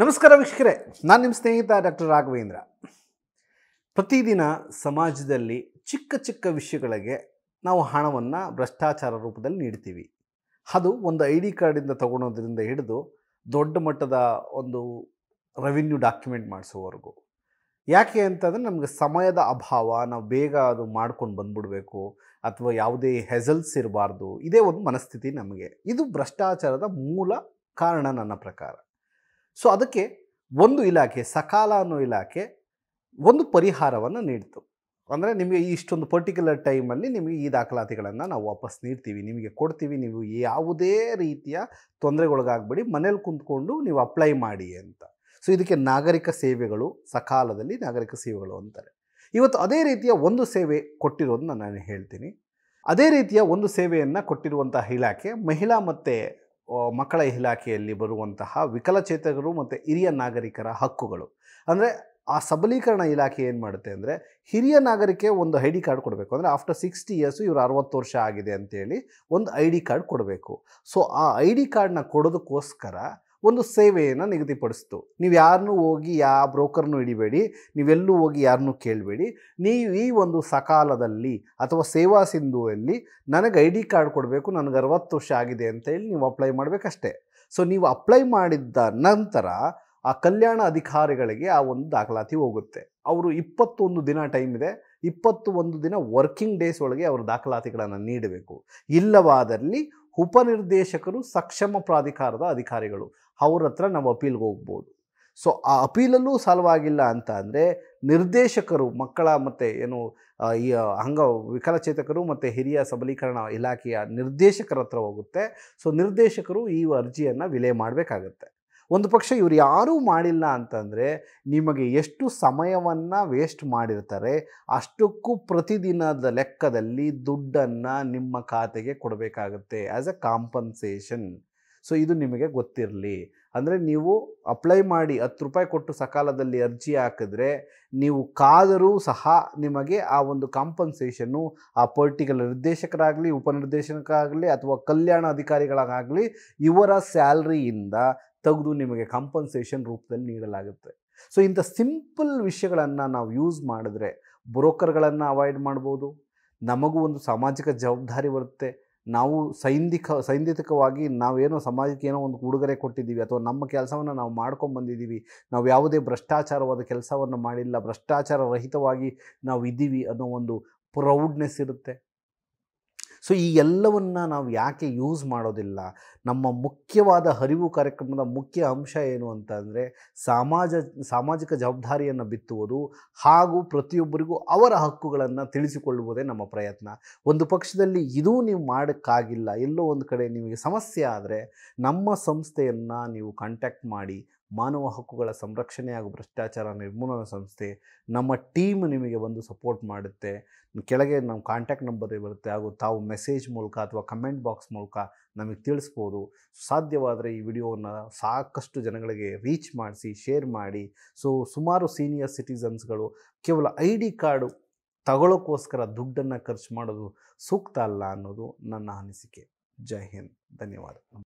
ನಮಸ್ಕಾರ ವೀಕ್ಷಕರೇ ನಾನು ನಿಮ್ಮ ಸ್ನೇಹಿತ ಡಾಕ್ಟರ್ ರಾಘವೇಂದ್ರ ಪ್ರತಿದಿನ ಸಮಾಜದಲ್ಲಿ ಚಿಕ್ಕ ಚಿಕ್ಕ ವಿಷಯಗಳಿಗೆ ನಾವು ಹಣವನ್ನು ಭ್ರಷ್ಟಾಚಾರ ರೂಪದಲ್ಲಿ ನೀಡ್ತೀವಿ ಅದು ಒಂದು ಐ ಡಿ ಕಾರ್ಡಿಂದ ತಗೊಳೋದ್ರಿಂದ ಹಿಡಿದು ದೊಡ್ಡ ಮಟ್ಟದ ಒಂದು ರೆವಿನ್ಯೂ ಡಾಕ್ಯುಮೆಂಟ್ ಮಾಡಿಸೋವರೆಗೂ ಯಾಕೆ ಅಂತಂದರೆ ನಮಗೆ ಸಮಯದ ಅಭಾವ ನಾವು ಬೇಗ ಅದು ಮಾಡ್ಕೊಂಡು ಬಂದ್ಬಿಡಬೇಕು ಅಥವಾ ಯಾವುದೇ ಹೆಸಲ್ಸ್ ಇರಬಾರ್ದು ಇದೇ ಒಂದು ಮನಸ್ಥಿತಿ ನಮಗೆ ಇದು ಭ್ರಷ್ಟಾಚಾರದ ಮೂಲ ಕಾರಣ ನನ್ನ ಪ್ರಕಾರ ಸೊ ಅದಕ್ಕೆ ಒಂದು ಇಲಾಖೆ ಸಕಾಲ ಅನ್ನೋ ಇಲಾಖೆ ಒಂದು ಪರಿಹಾರವನ್ನು ನೀಡಿತು ಅಂದರೆ ನಿಮಗೆ ಇಷ್ಟೊಂದು ಪರ್ಟಿಕ್ಯುಲರ್ ಟೈಮಲ್ಲಿ ನಿಮಗೆ ಈ ದಾಖಲಾತಿಗಳನ್ನು ನಾವು ವಾಪಸ್ ನೀಡ್ತೀವಿ ನಿಮಗೆ ಕೊಡ್ತೀವಿ ನೀವು ಯಾವುದೇ ರೀತಿಯ ತೊಂದರೆಗೊಳಗಾಗಬೇಡಿ ಮನೇಲಿ ಕುಂತ್ಕೊಂಡು ನೀವು ಅಪ್ಲೈ ಮಾಡಿ ಅಂತ ಸೊ ಇದಕ್ಕೆ ನಾಗರಿಕ ಸೇವೆಗಳು ಸಕಾಲದಲ್ಲಿ ನಾಗರಿಕ ಸೇವೆಗಳು ಅಂತಾರೆ ಇವತ್ತು ಅದೇ ರೀತಿಯ ಒಂದು ಸೇವೆ ಕೊಟ್ಟಿರೋದನ್ನ ನಾನು ಹೇಳ್ತೀನಿ ಅದೇ ರೀತಿಯ ಒಂದು ಸೇವೆಯನ್ನು ಕೊಟ್ಟಿರುವಂತಹ ಇಲಾಖೆ ಮಹಿಳಾ ಮತ್ತು ಮಕ್ಕಳ ಇಲಾಖೆಯಲ್ಲಿ ಬರುವಂತಹ ವಿಕಲಚೇತಕರು ಮತ್ತು ಹಿರಿಯ ನಾಗರಿಕರ ಹಕ್ಕುಗಳು ಅಂದರೆ ಆ ಸಬಲೀಕರಣ ಇಲಾಖೆ ಏನು ಮಾಡುತ್ತೆ ಅಂದರೆ ಹಿರಿಯ ನಾಗರಿಕೆ ಒಂದು ಐ ಡಿ ಕಾರ್ಡ್ ಕೊಡಬೇಕು ಅಂದರೆ ಆಫ್ಟರ್ ಸಿಕ್ಸ್ಟಿ ಇಯರ್ಸು ಇವರು ಅರವತ್ತು ವರ್ಷ ಆಗಿದೆ ಅಂತೇಳಿ ಒಂದು ಐ ಡಿ ಕಾರ್ಡ್ ಕೊಡಬೇಕು ಸೊ ಆ ಐ ಡಿ ಕಾರ್ಡನ್ನ ಕೊಡೋದಕ್ಕೋಸ್ಕರ ಒಂದು ಸೇವೆಯನ್ನು ನಿಗದಿಪಡಿಸ್ತು ನೀವು ಯಾರನ್ನೂ ಹೋಗಿ ಯಾವ ಬ್ರೋಕರ್ನೂ ಹಿಡಿಬೇಡಿ ನೀವೆಲ್ಲೂ ಹೋಗಿ ಯಾರನ್ನೂ ಕೇಳಬೇಡಿ ನೀವು ಈ ಒಂದು ಸಕಾಲದಲ್ಲಿ ಅಥವಾ ಸೇವಾ ಸಿಂಧುವಲ್ಲಿ ನನಗೆ ಐ ಡಿ ಕಾರ್ಡ್ ಕೊಡಬೇಕು ನನಗೆ ಅರವತ್ತು ವರ್ಷ ಆಗಿದೆ ಅಂತ ಹೇಳಿ ನೀವು ಅಪ್ಲೈ ಮಾಡಬೇಕಷ್ಟೇ ಸೊ ನೀವು ಅಪ್ಲೈ ಮಾಡಿದ್ದ ನಂತರ ಆ ಕಲ್ಯಾಣ ಅಧಿಕಾರಿಗಳಿಗೆ ಆ ಒಂದು ದಾಖಲಾತಿ ಹೋಗುತ್ತೆ ಅವರು ಇಪ್ಪತ್ತೊಂದು ದಿನ ಟೈಮ್ ಇದೆ ಇಪ್ಪತ್ತು ಒಂದು ದಿನ ವರ್ಕಿಂಗ್ ಡೇಸ್ ಒಳಗೆ ಅವರು ದಾಖಲಾತಿಗಳನ್ನು ನೀಡಬೇಕು ಇಲ್ಲವಾದಲ್ಲಿ ಉಪನಿರ್ದೇಶಕರು ಸಕ್ಷಮ ಪ್ರಾಧಿಕಾರದ ಅಧಿಕಾರಿಗಳು ಅವ್ರ ಹತ್ರ ನಾವು ಅಪೀಲ್ಗೆ ಹೋಗ್ಬೋದು ಸೊ ಆ ಅಪೀಲಲ್ಲೂ ಸಾಲವಾಗಿಲ್ಲ ಅಂತ ಅಂದರೆ ನಿರ್ದೇಶಕರು ಮಕ್ಕಳ ಮತ್ತು ಏನು ಈ ಅಂಗ ವಿಕಲಚೇತಕರು ಮತ್ತು ಹಿರಿಯ ಸಬಲೀಕರಣ ಇಲಾಖೆಯ ನಿರ್ದೇಶಕರ ಹತ್ರ ಹೋಗುತ್ತೆ ಸೊ ನಿರ್ದೇಶಕರು ಈ ಅರ್ಜಿಯನ್ನು ವಿಲೇ ಮಾಡಬೇಕಾಗತ್ತೆ ಒಂದು ಪಕ್ಷ ಇವರು ಯಾರೂ ಮಾಡಿಲ್ಲ ಅಂತಂದರೆ ನಿಮಗೆ ಎಷ್ಟು ಸಮಯವನ್ನು ವೇಸ್ಟ್ ಮಾಡಿರ್ತಾರೆ ಅಷ್ಟಕ್ಕೂ ಪ್ರತಿದಿನದ ಲೆಕ್ಕದಲ್ಲಿ ದುಡ್ಡನ್ನು ನಿಮ್ಮ ಖಾತೆಗೆ ಕೊಡಬೇಕಾಗುತ್ತೆ ಆ್ಯಸ್ ಎ ಕಾಂಪನ್ಸೇಷನ್ ಸೊ ಇದು ನಿಮಗೆ ಗೊತ್ತಿರಲಿ ಅಂದರೆ ನೀವು ಅಪ್ಲೈ ಮಾಡಿ ಹತ್ತು ರೂಪಾಯಿ ಕೊಟ್ಟು ಸಕಾಲದಲ್ಲಿ ಅರ್ಜಿ ಹಾಕಿದ್ರೆ ನೀವು ಕಾದರೂ ಸಹ ನಿಮಗೆ ಆ ಒಂದು ಕಾಂಪನ್ಸೇಷನ್ನು ಆ ಪರ್ಟಿಕ್ಯುಲರ್ ನಿರ್ದೇಶಕರಾಗಲಿ ಉಪನಿರ್ದೇಶಕರಾಗಲಿ ಅಥವಾ ಕಲ್ಯಾಣ ಅಧಿಕಾರಿಗಳಾಗಲಿ ಇವರ ಸ್ಯಾಲ್ರಿಯಿಂದ ತೆಗೆದು ನಿಮಗೆ ಕಾಂಪನ್ಸೇಷನ್ ರೂಪದಲ್ಲಿ ನೀಡಲಾಗುತ್ತೆ ಸೊ ಇಂಥ ಸಿಂಪಲ್ ವಿಷಯಗಳನ್ನು ನಾವು ಯೂಸ್ ಮಾಡಿದ್ರೆ ಬ್ರೋಕರ್ಗಳನ್ನು ಅವಾಯ್ಡ್ ಮಾಡ್ಬೋದು ನಮಗೂ ಒಂದು ಸಾಮಾಜಿಕ ಜವಾಬ್ದಾರಿ ಬರುತ್ತೆ ನಾವು ಸೈಂಧಿಕ ಸೈದ್ಧಿಕವಾಗಿ ನಾವೇನೋ ಸಮಾಜಕ್ಕೆ ಏನೋ ಒಂದು ಉಡುಗೊರೆ ಕೊಟ್ಟಿದ್ದೀವಿ ಅಥವಾ ನಮ್ಮ ಕೆಲಸವನ್ನು ನಾವು ಮಾಡ್ಕೊಂಬಂದಿದ್ದೀವಿ ನಾವು ಯಾವುದೇ ಭ್ರಷ್ಟಾಚಾರವಾದ ಕೆಲಸವನ್ನು ಮಾಡಿಲ್ಲ ಭ್ರಷ್ಟಾಚಾರ ರಹಿತವಾಗಿ ನಾವು ಇದ್ದೀವಿ ಅನ್ನೋ ಒಂದು ಪ್ರೌಡ್ನೆಸ್ ಇರುತ್ತೆ ಸೊ ಈ ಎಲ್ಲವನ್ನು ನಾವು ಯಾಕೆ ಯೂಸ್ ಮಾಡೋದಿಲ್ಲ ನಮ್ಮ ಮುಖ್ಯವಾದ ಹರಿವು ಕಾರ್ಯಕ್ರಮದ ಮುಖ್ಯ ಅಂಶ ಏನು ಅಂತ ಅಂದರೆ ಸಮಾಜ ಸಾಮಾಜಿಕ ಜವಾಬ್ದಾರಿಯನ್ನು ಬಿತ್ತುವುದು ಹಾಗೂ ಪ್ರತಿಯೊಬ್ಬರಿಗೂ ಅವರ ಹಕ್ಕುಗಳನ್ನು ತಿಳಿಸಿಕೊಳ್ಳುವುದೇ ನಮ್ಮ ಪ್ರಯತ್ನ ಒಂದು ಪಕ್ಷದಲ್ಲಿ ಇದೂ ನೀವು ಮಾಡೋಕ್ಕಾಗಿಲ್ಲ ಎಲ್ಲೋ ಒಂದು ಕಡೆ ನಿಮಗೆ ಸಮಸ್ಯೆ ಆದರೆ ನಮ್ಮ ಸಂಸ್ಥೆಯನ್ನು ನೀವು ಕಾಂಟ್ಯಾಕ್ಟ್ ಮಾಡಿ ಮಾನವ ಹಕ್ಕುಗಳ ಸಂರಕ್ಷಣೆ ಹಾಗೂ ಭ್ರಷ್ಟಾಚಾರ ನಿರ್ಮೂಲನಾ ಸಂಸ್ಥೆ ನಮ್ಮ ಟೀಮ್ ನಿಮಗೆ ಬಂದು ಸಪೋರ್ಟ್ ಮಾಡುತ್ತೆ ಕೆಳಗೆ ನಮ್ಮ ಕಾಂಟ್ಯಾಕ್ಟ್ ನಂಬರ್ ಬರುತ್ತೆ ಹಾಗೂ ತಾವು ಮೆಸೇಜ್ ಮೂಲಕ ಅಥವಾ ಕಮೆಂಟ್ ಬಾಕ್ಸ್ ಮೂಲಕ ನಮಗೆ ತಿಳಿಸ್ಬೋದು ಸಾಧ್ಯವಾದರೆ ಈ ವಿಡಿಯೋವನ್ನು ಸಾಕಷ್ಟು ಜನಗಳಿಗೆ ರೀಚ್ ಮಾಡಿಸಿ ಶೇರ್ ಮಾಡಿ ಸೊ ಸುಮಾರು ಸೀನಿಯರ್ ಸಿಟಿಸನ್ಸ್ಗಳು ಕೇವಲ ಐ ಡಿ ಕಾರ್ಡು ತಗೊಳ್ಳೋಕ್ಕೋಸ್ಕರ ದುಡ್ಡನ್ನು ಖರ್ಚು ಮಾಡೋದು ಸೂಕ್ತ ಅಲ್ಲ ಅನ್ನೋದು ನನ್ನ ಅನಿಸಿಕೆ ಜೈ ಹಿಂದ್ ಧನ್ಯವಾದ